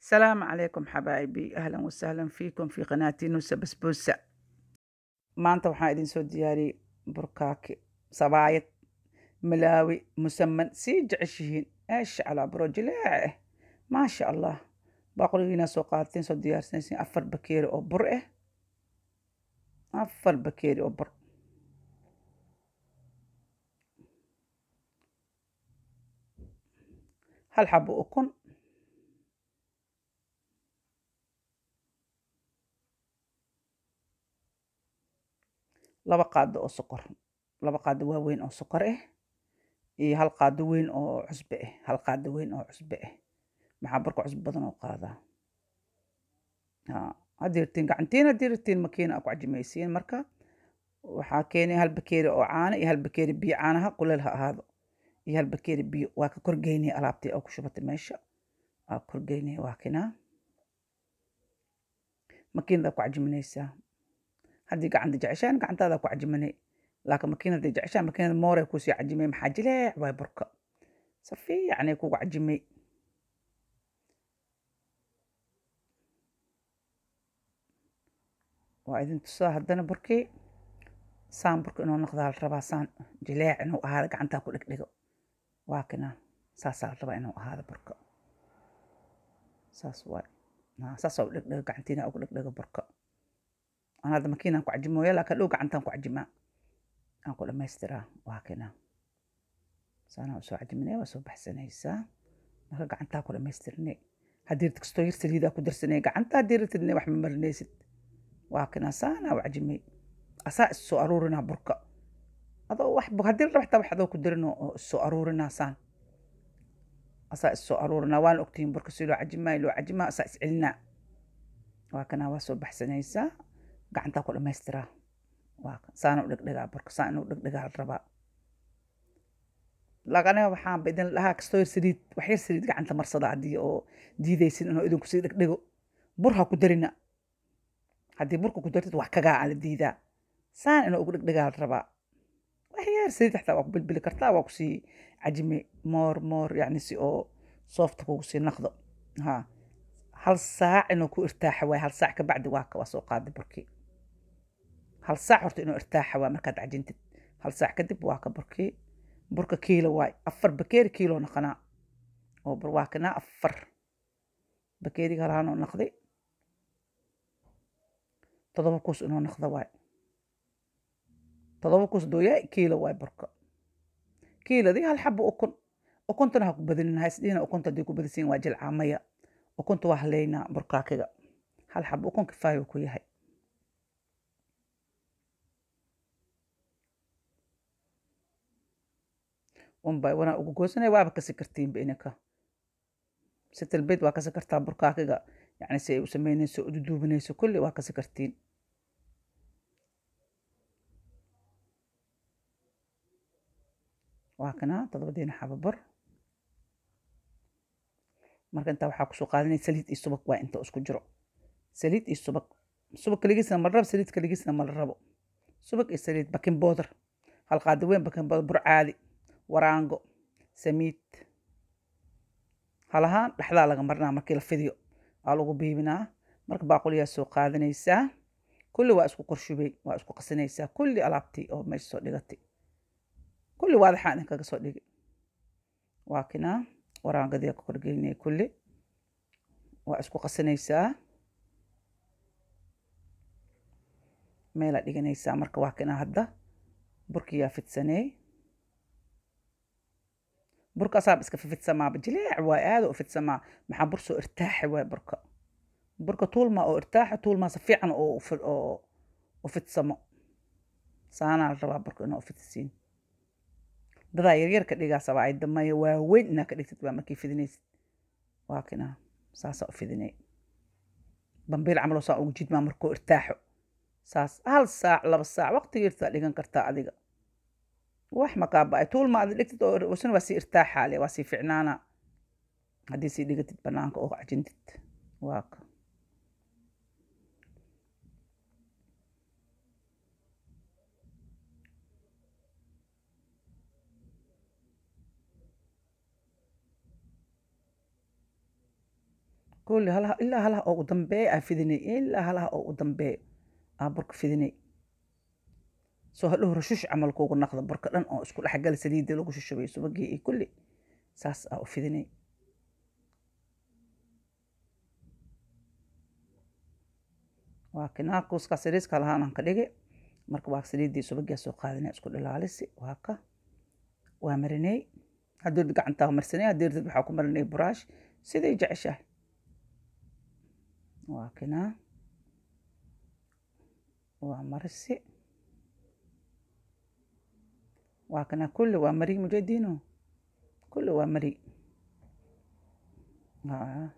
السلام عليكم حبايبي أهلا وسهلا فيكم في قناتي نوسة بسبوسة maanta waxaan idin soo diyaariyey burkaaki sabaayad malaawi musaman sii jeceshihiin eesha calaa buro jileece ah maasha allah baqrigiina soo qaadateen soo diyaarsanaysiin afar bakeeri oo bur ah afar bakeeri oo bur hal xabo ukun laba qaado oo sokor laba qaado waaweyn oo sokor ah iyo hal qaado weyn oo cusbe ah hal qaado weyn oo cusbe ah maxaa barka cusbe badan oo qaadaa hadirtiin gacantiin hadirtiin makiina aa ku cajimaysiin marka waxaa keenay hal bakeeri oo caano iyo hal bakeeri biyo caanaha kuleel ha ahaado iyo hal bakeeri biyo waa ka korgeynaya alaabtii oo ku shubatay meesha aa korgeynaya waa kinaa ku cajiminaysaa haddii gacanta jeceshaan gacantaada ku cajimane laakiin makiin hadday jeceshaan makiinada moore kusii cajimay maxaa jileec waay burka si fiicanay kugu cajimay waa idin tusaa haddana burkii saan burka inuu noqdaa la rabaa saan jileec inuu ahaado gacantaa ku dhegdhego waa saasaa la rabaa inuu ahaado burka saas waay saasoo dhegdhego gacantiina ugu dhegdhego burka أنا هذا مكينا كعجمه يلا كلوك عن تان كعجمه أقول ما يسترى وهكذا سأنا وسو عجمني وسو بحسنيسا مرة عن تاكل ما يسترني هدير تكستو يرسل هيدا كدر سنة عن تا دير تدني مرني مرنيسد وهكذا سأنا وعجمي أساء السو أرورنا بركة هذا واحد هدير ربحتا وحدا كدرنو السو أرورنا سان أساء السو أرورنا وان أكتين بركة سيلو عجمة يلو عجمة أساء سعلنا وهكذا وسو بحسنيسا gacantaa ku dhamaystiraa saanu dhegdhegaa barka saan dhegdhegaa la lagana waxaan idin dhahaa kastoo saliid waxyar saliid gacanta marsada haddii oo diidaysin inuu idinku sii dhegdhego bur ha ku darina haddii burka ku dartid wax kagaa ala diidaa saan inuu ugu dhegdhegaa la waxyar saliid xataa waa ku bilbili kartaa waa kusii cajime moor moor yacni si oo soofta kugu sii naqdo ha hal saac inuu ku irtaaxa waay hal saac ka bacdi waa soo qaada burkii hal saac horta inuu irtaaxa waa markaad cajintid hal saac kadib waa ka burkii burka kiilo waay afar bakeeri kiiloo naqanaa oo barwaakanaa afar bakeeriga halhaanoo naqday todoba kuus inoo naqda waay todoba kuus dooyaay kiilo waay burka kiiladii hal xabo ukun ukuntana ha ku badinina haisdhiina ukunta haddii ku badisiin waa jilcaamaya ukunta waa haleynaa burkaakiga hal xabo ukun kifaaya ku yahay wanaa ugu goosana waaba kasi kartiinba ininka si talbeed waa kasi kartaa burkaakiga yani si ay u sameyneyso ududuubineyso kulli waa kasi kartiin waa todobadeena xaba marka intaa waxaa kusoo qaadanaya saliid iyo subag waa inta isku jiro saliid iyo subag subag kaligiisna ma la rabo saliid kaligiisna ma la rabo subag iyo saliid bakin booder halqaadi weyn bakin booder bur caadi waraango samiid halahaan dhexdaa laga marnaa markii la fidiyo aa lagu biibinaa marka baaquliyaa soo qaadanaysaa kulli waa isku qorshubay waa isku qasinaysaa kulli alaabtii oo meesha soo dhigatay kulli waadaxaa idin kaga soo dhigi waa kinaa waraangadii ka korgelinaya kulli waa isku qasinaysaa meelaa dhiganaysaa marka waakinaa hadda burkiyaa fidsanee burka asaab iska fifidsamaa jiliic waay aada u fidsamaa maxaa bursoo irtaaxa waay burka burka tuulma oo irtaaxa tuulmaa si fiican oo u fidsamo saanaa la rabaa burka inaa u dadaa yaryar ka dhigaasaba ay damaya waaweyn inaa ka dhigtid baa markii fidinaysid waa saasaa u fidinay bambiil camaloo saa ugu jidmaa markuu irtaaxo saas hal saac laba saac waqtigiirtaa dhigan kartaa adiga wax ma qaaba-ay tuul ma aad dhigtid oo wasna waa sii irtaaxa waa sii ficnaana haddii sii dhigatid banaanka oo cajintid waaka kolli halaa ilaa halaha oo u dambeey aa fidinay ilaa halaha oo u dambeey aa burka fidinay soo hadhow rashush camal kuugu naqda barka dhan oo isku dhexgal saliidda lagu shushubay subagii iyo kulli saas aa u fidinay waa kinaakuuska saliiska lahaanaan ka dhigi marka waa saliiddii subagiyaa soo qaadinay isku dhilaalisi waa ka waa marinay haddood gacantaa marsanay haddeertid waxaa ku marinay buraash siday jeceshahay waa kinaa waa marisi وكنا كل وامري مجدينو كل وامري ها آه.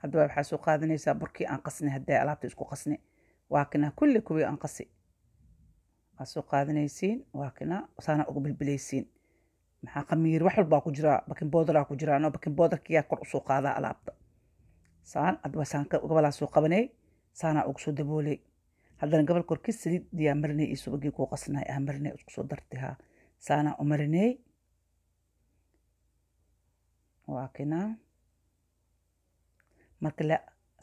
هدوا بحسو قادني سابركي انقصني هداي على تسكو قصني وكنا كل كوي انقصي اسو قادني سين وكنا وصانا اقبل بليسين محا قمير وحل باكو جرا بكن بودرا كو جرا نو بكن بودر كيا قرصو قادا على saan adba saan gabalaa soo qabanay saanaa ugu soo daboolay haddana gabal korkii saliid diyaa marinay iyo subagii kuu qasnay aa marinay isku dartihaa saanaa u marinay waa marka la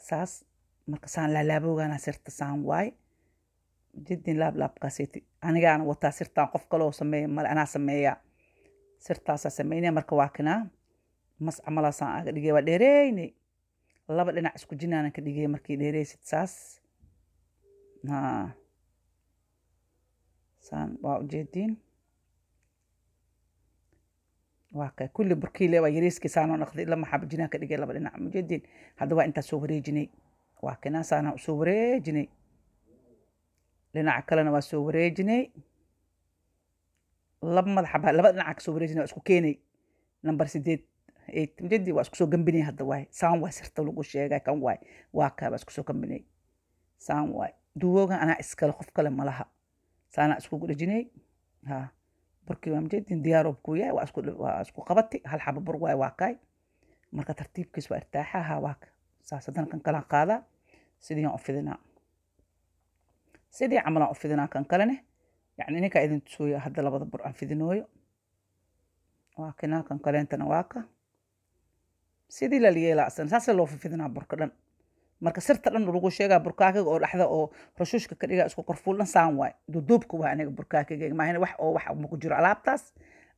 saas marka saan laalaaboogaanaa sirta saan waay jidin laablaabkaaseti anigaana wataa sirtaan qof kaloo sameeya male anaa sameeya sirtaasaa sameynaya marka waa kinaa mas camalaasaan aga dhigay waa dheereynay laba dhinac isku jinaana ka dhigay markii dheereysid saas saan waa ujeediin waaka kulli burkiile waa yareyskii saanoo dhaqday ilaa maxaa jinaan ka dhigay laba dhinac mujeediin hadda waa intaa soo wareejinay waa kinaa saanaa usoo wareejinay dhinaca kalena waa soo wareejinay laba madaxaba laba dhinaca ka soo wareejinay waa isku keenay nambar sideed timjadii waa isku soo gambinay hadda waay saan waay sirta lagu sheegay kan waay waa baa isku soo gambinay saan waay duwoogan anaa iskale qof kale malaha saanaa iskugu dhejinay ha burkii waa mjeedin diyaaroob kuu yahay waa isku qabati hal xaba bur waay waa marka tartiibkiis waa irtaaxa ha waa saas haddana kan kalaan qaadaa sidii aan sidii camalaan u kan kalene yacni ninkaa idin tusooya hadda labada bur aan fidinooyo waa kan kaleentana waa sidii lalyeelacsan saasa loo fifidinaa burka dhan marka sirta dhan lagu sheegaa burkaakiga oo dhexda oo rashuushka ka dhigaa isku qorfuul dhan saan waay duduubka waa aniga burkaakaga maahane wax oo wax ma ku jiro alaabtaas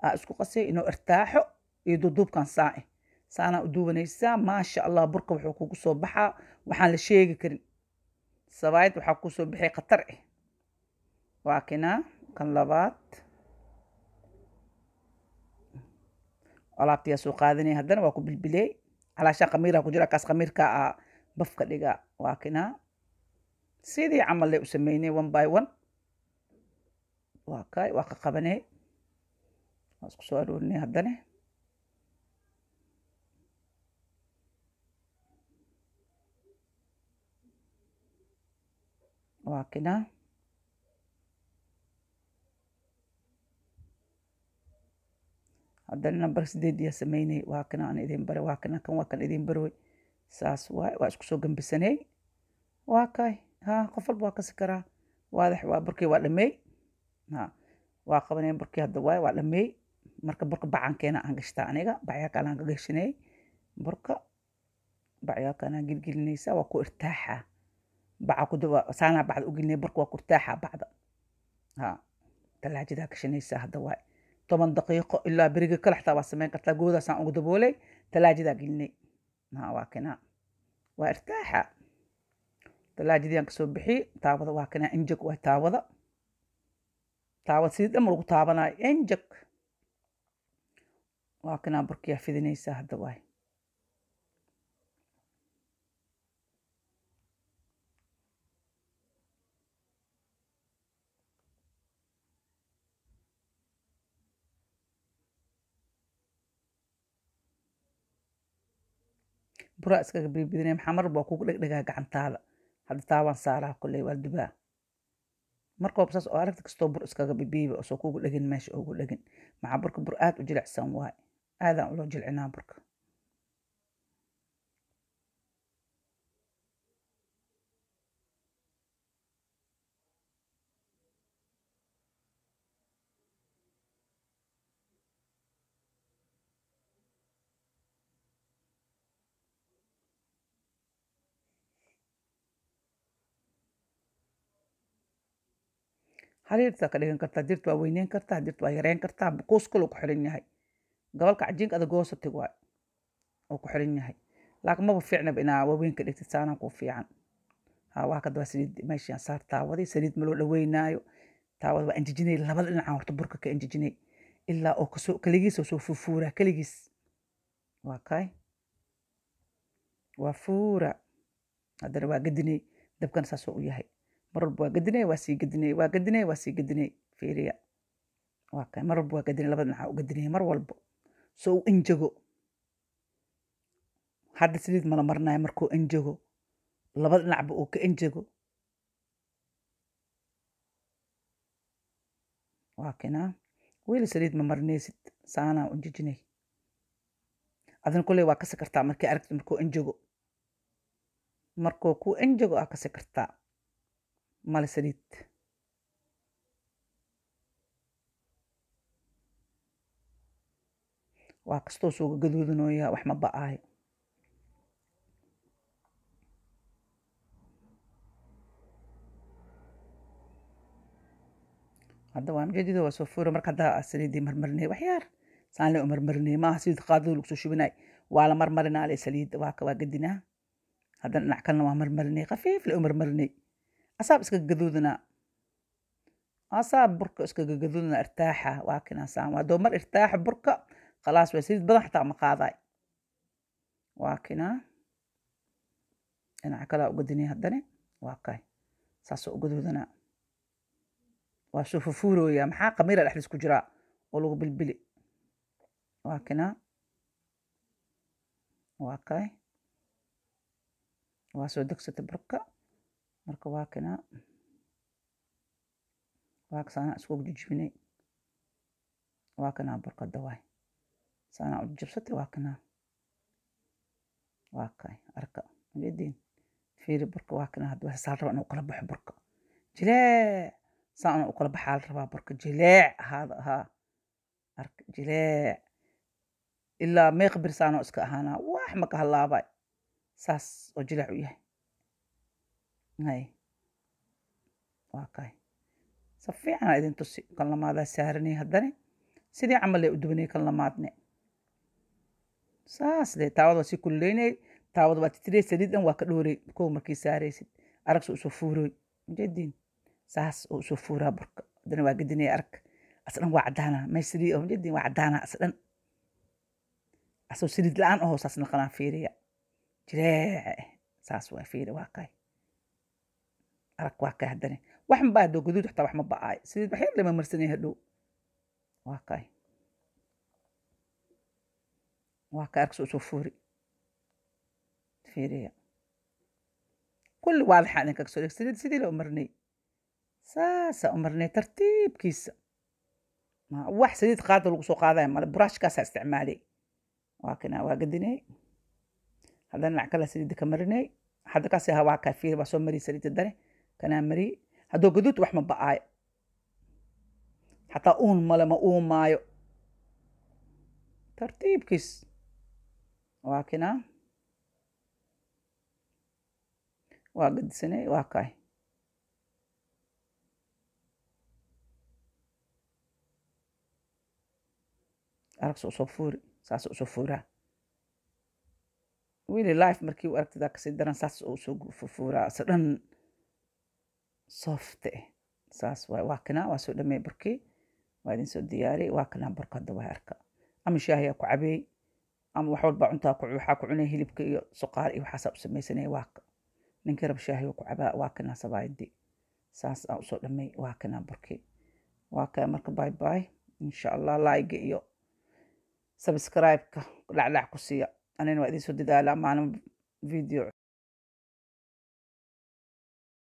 aa isku qasay inuu irtaaxo iyo duduubkan saa ah eh. saanaa u duubanaysaa maasha allah burka wuxuu kugu soo baxaa waxaan la sheegi karin sabaayad waxaa kugu soo baxay khatar eh waa kan labaad alaabtiyaa soo qaadanaya haddana waa ku bilbiley calaashaa khamiira ku jira kaas khamiirka a ah, bafka dhiga waa kinaa sidii camallay u sameynay one by one waa kay waa ka qabanay waa isku soo aroorinay haddane waa kinaa haddana nambarka sideediyaa samaynay waa aan idin bare waa kan waa kan idin barowey saas waay waa isku soo gambisaneey waa kaay ha qof walba waa kasi karaa waadax waa burkii waa dhameey ha waa qabaneen burkii hadda waay waa dhameey marka burka bacankeena aan gashtaa aniga bacyaalkaan ka gashanay burka bacyaalkaan gilgelinaysaa waa ku irtaaxa baca kuda bacda u gelinay burka waa ku irtaaxa bacda ha talaajadaa gashanaysaa hadda waay toban daqiiqo ilaa beriga kale xataa waa samayn kartaa goodaasaan ugu daboolay talaajadaa gelinay waa kinaa waa irtaaxa talaajadii aan kasoo bixi taawada waa kinaa injag waa taawada taawad sidii dhan lagu taabanayo injag waa kinaa burkiyaa fidinaysaa hadda waay bura iskaga bidbidine maxaa mar baa kugu dhegdhegaa gacantaada hadda taabaan saaraa koley waa dubaa markooba saas oo aragta kastoo bur iskaga bibiiba osoo kugu dhegin meesha ugu dhegin maxaa burka bur aada u jilicsan waay aadaan uloo jilcinaa burka xariirta ka dhigan kartaa jirta waa weyneyn kartaa jirta waa yareyn kartaa quus kul ku xiran yahay gobolka cajiinka adag hoosati waay oo ku xiran yahay laakiin maba fiicnaba inaa waaweyn ka dhigtid saanaan kuu fiican waa saliid meeshaan saar taawaday saliid ma dhaweynaayo taawada waa anjijinay labada dhinaca horta burka ka anjijinay ilaa oo kasoo keligiis soo fuufuuraa keligiis waa kay waa fuura haddana waa gadinay dabkana saasoo u yahay marwalba waa gadinay waa sii gadinay waa gadinay waa sii gadinay fiiriya waa kay waa gadinay labada maxaa u gadinaya mar walbo soo u enjago hadda sidiid mala marinayo markuu enjago laba dhinacba uu ka enjago waa kinaa weli saliid ma marinaysid saanaa unjijinay adin kuley waa kasi kartaa markii aragti markuu enjago markuu ku enjago aa kasi kartaa male salid waa kastoo sooga gaduudanoyaa wax ma ba-aay hadda waa majeedida waa soo fuura marka haddaa saliidii marmarinay waxyaar saanle u marmarinay maaha saliid qaadada lagu soo shubinay waa la marmarinaa le saliid waa gadinaa haddana dhinac kalena waa marmarinay khafiif le u marmarinay أصاب اسكجدودنا أصاب بركة اسكجدودنا ارتاحة واكن أسام ودومر ارتاح بركة خلاص وسيد بدن حتى مقاضي واكنا أنا عكلا أقدني هدني واكاي ساسو أقدودنا وأشوف فورو يا محا قميرة الأحدث كجراء ولو بالبلي واكنا واكاي واسو دكسة بركة marka waa kanaa waak saanaa iskog jijibinay waa kanaa burqadda waay saanaa u jijabsatay waa kanaa arka ageedin fiiri burka waa kanaa saal raba inuu ukala baxo burka jileec saan u kala baxaa la rabaa burka jileec ahaada ahaa arka jileec ilaa meeq bir saanoo iska ahaanaa wax maka halaabay saas oo jileec u yahay hay waa kahay si fiican idin tusi kallamaadaa saaranay haddani sidii camal ee u duwanay kalnamaadne saas de taawad waa sii kululaynay taawad waa titirey saliid waa ka dhooray kow markii saaraysid aragsa usoo fuuroy mujadiin saas oo usoo fuuraa burka haddana waa gedinaya arag asdhan waa caddaana maysrii oo mujadiin waa caddaana asdhan asoo saliid la-aan ahoo saas naqanaa fiiriya jireece saas waa fiiri waa kahay arag waa ka haddane waxan baa hadoo guduud xataa wax ma sideed waxyar lama marsanaya hadhow waa kaay arkas usoo fuuri fiiriya kulli waadaxa idin kaga soo dheeg sideed sidii la umarnay saasa umarnay tartiibkiisa wax sideed qaada lagu soo qaadaya male buraashkaasa isticmaalay waa waa gadinay haddana lacag kala sideeda ka marinay hadda kaasi ha waa fiiri waa soo mariyay saliidda dane kanaamari haddoo gaduud wax ma ba-aayo xataa uun male ma uumaayo tartiibkiis waa waa gadisane waa kay aragsa usoo fuuri saas usoo fuuraa wili life markii u aragtidaa kasii daran saas usoo fuuraa se dhan soofta saas waay waa kanaa waa soo dhameey burkii waa idin soo diyaari waa kanaa burkada waa arka ama shaahiyaa ku cabeey ama wax walba cuntaa ku waxaa ku cunay hilibka iyo suqaar iyo waxaasaa u samaysanaya waa ninkii rab shaahiyo ku cabaa waa kanaa sabaayadii saas aan usoo dhameey waa kanaa burkii waa kaa marka bye bye insha allah laayga iyo subscribe-ka dhacdhac ku siiya anina waa idiin soo dadaalaa maalin video